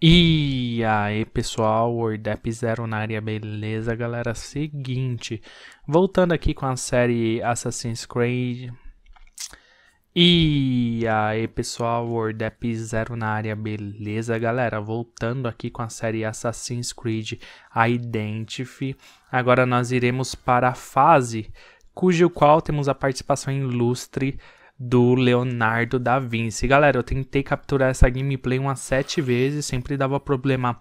E aí pessoal, WordApp Zero na área, beleza galera? Seguinte, voltando aqui com a série Assassin's Creed. E aí pessoal, WordApp Zero na área, beleza galera? Voltando aqui com a série Assassin's Creed Identity. Agora nós iremos para a fase cujo qual temos a participação ilustre do Leonardo da Vinci. Galera, eu tentei capturar essa gameplay umas sete vezes, sempre dava problema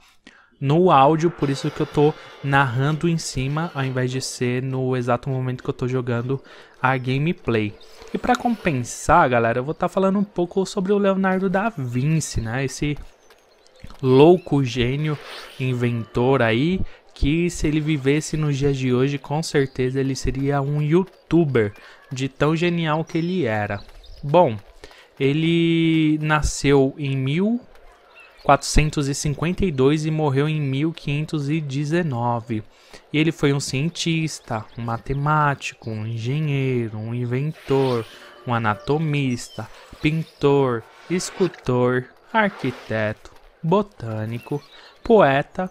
no áudio, por isso que eu tô narrando em cima, ao invés de ser no exato momento que eu tô jogando a gameplay. E para compensar, galera, eu vou estar tá falando um pouco sobre o Leonardo da Vinci, né? Esse louco gênio inventor aí, que se ele vivesse nos dias de hoje, com certeza ele seria um youtuber de tão genial que ele era. Bom, ele nasceu em 1452 e morreu em 1519. E ele foi um cientista, um matemático, um engenheiro, um inventor, um anatomista, pintor, escultor, arquiteto, botânico, poeta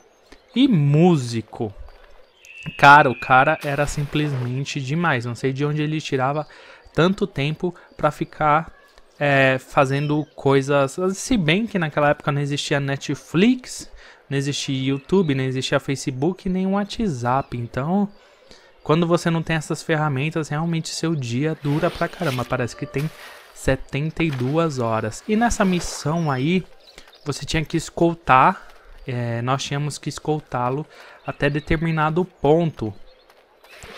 e músico. Cara, o cara era simplesmente demais. Não sei de onde ele tirava tanto tempo para ficar é, fazendo coisas. Se bem que naquela época não existia Netflix, não existia YouTube, não existia Facebook, nem WhatsApp. Então, quando você não tem essas ferramentas, realmente seu dia dura pra caramba. Parece que tem 72 horas. E nessa missão aí, você tinha que escoltar é, nós tínhamos que escoltá-lo até determinado ponto,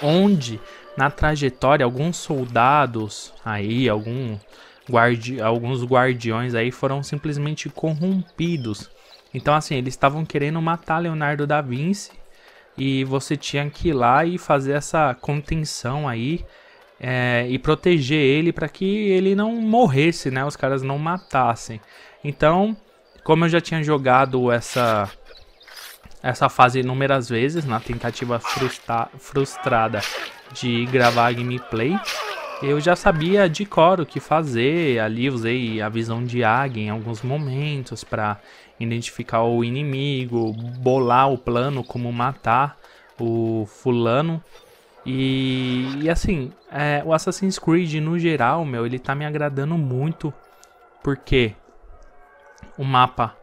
onde na trajetória alguns soldados aí, algum guardi alguns guardiões aí foram simplesmente corrompidos. Então assim, eles estavam querendo matar Leonardo da Vinci e você tinha que ir lá e fazer essa contenção aí é, e proteger ele para que ele não morresse, né? Os caras não matassem. Então como eu já tinha jogado essa essa fase inúmeras vezes na tentativa frustra frustrada de gravar gameplay, eu já sabia de cor o que fazer. Ali usei a visão de águia em alguns momentos para identificar o inimigo, bolar o plano como matar o fulano. E, e assim, é, o Assassin's Creed no geral, meu, ele tá me agradando muito porque o mapa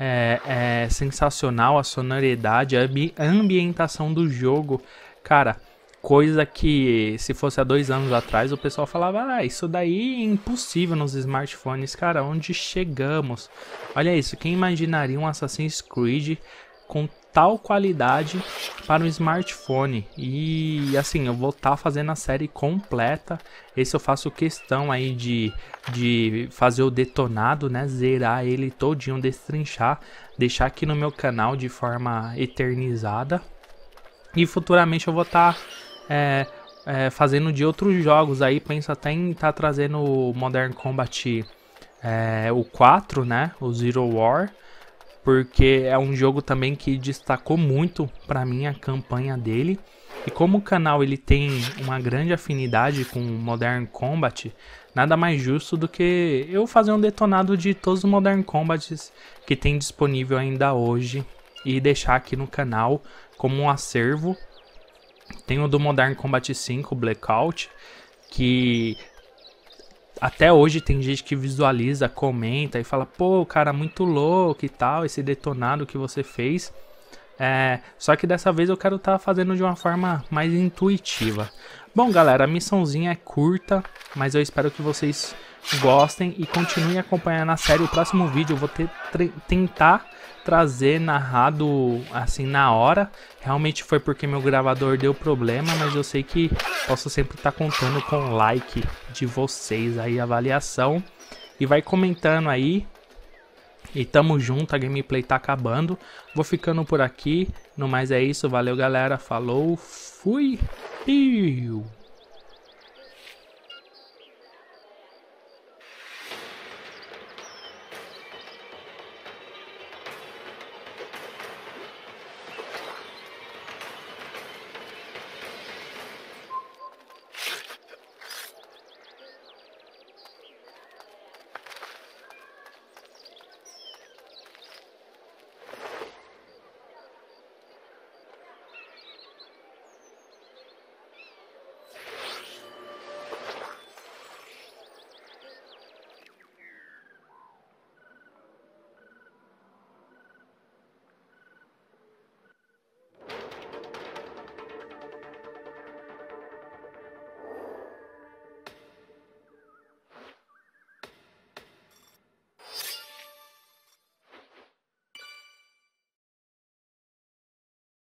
é, é sensacional, a sonoridade, a ambientação do jogo, cara, coisa que se fosse há dois anos atrás o pessoal falava, ah, isso daí é impossível nos smartphones, cara, onde chegamos? Olha isso, quem imaginaria um Assassin's Creed com tal qualidade para o smartphone. E assim, eu vou estar tá fazendo a série completa. Esse eu faço questão aí de, de fazer o detonado, né? Zerar ele todinho, destrinchar, deixar aqui no meu canal de forma eternizada. E futuramente eu vou estar tá, é, é, fazendo de outros jogos aí. Penso até em estar tá trazendo o Modern Combat é, o 4, né? O Zero War porque é um jogo também que destacou muito para mim a campanha dele. E como o canal ele tem uma grande afinidade com Modern Combat, nada mais justo do que eu fazer um detonado de todos os Modern Combats que tem disponível ainda hoje e deixar aqui no canal como um acervo. Tem o do Modern Combat 5 Blackout, que até hoje tem gente que visualiza, comenta e fala: pô, cara, é muito louco e tal, esse detonado que você fez. É, só que dessa vez eu quero estar tá fazendo de uma forma mais intuitiva. Bom, galera, a missãozinha é curta, mas eu espero que vocês gostem e continuem acompanhando a série. O próximo vídeo eu vou ter, tentar trazer narrado assim na hora. Realmente foi porque meu gravador deu problema, mas eu sei que posso sempre estar tá contando com like de vocês aí, avaliação. E vai comentando aí. E tamo junto, a gameplay tá acabando. Vou ficando por aqui. No mais é isso, valeu galera, falou, fui. Piu.